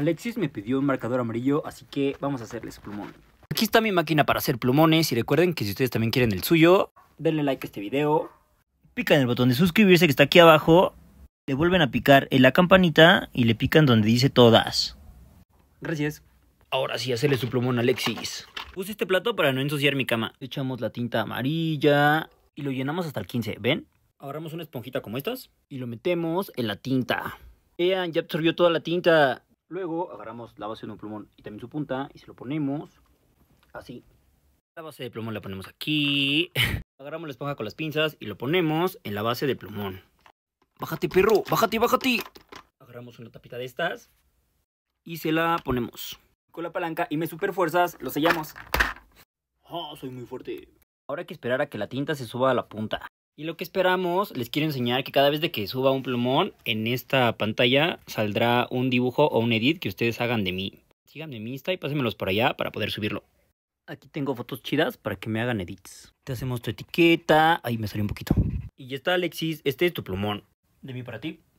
Alexis me pidió un marcador amarillo, así que vamos a hacerle su plumón. Aquí está mi máquina para hacer plumones y recuerden que si ustedes también quieren el suyo, denle like a este video. Pican el botón de suscribirse que está aquí abajo, le vuelven a picar en la campanita y le pican donde dice todas. Gracias. Ahora sí, hacerle su plumón a Alexis. Puse este plato para no ensuciar mi cama. Echamos la tinta amarilla y lo llenamos hasta el 15, ¿ven? Agarramos una esponjita como estas y lo metemos en la tinta. Vean, ya absorbió toda la tinta. Luego agarramos la base de un plumón y también su punta y se lo ponemos así. La base de plumón la ponemos aquí. Agarramos la esponja con las pinzas y lo ponemos en la base de plumón. Bájate, perro, bájate, bájate. Agarramos una tapita de estas y se la ponemos. Con la palanca y me super fuerzas lo sellamos. Ah, soy muy fuerte. Ahora hay que esperar a que la tinta se suba a la punta. Y lo que esperamos, les quiero enseñar que cada vez de que suba un plumón en esta pantalla saldrá un dibujo o un edit que ustedes hagan de mí. Síganme en mi Insta y pásenmelos por allá para poder subirlo. Aquí tengo fotos chidas para que me hagan edits. Te hacemos tu etiqueta. Ahí me salió un poquito. Y ya está, Alexis. Este es tu plumón. De mí para ti.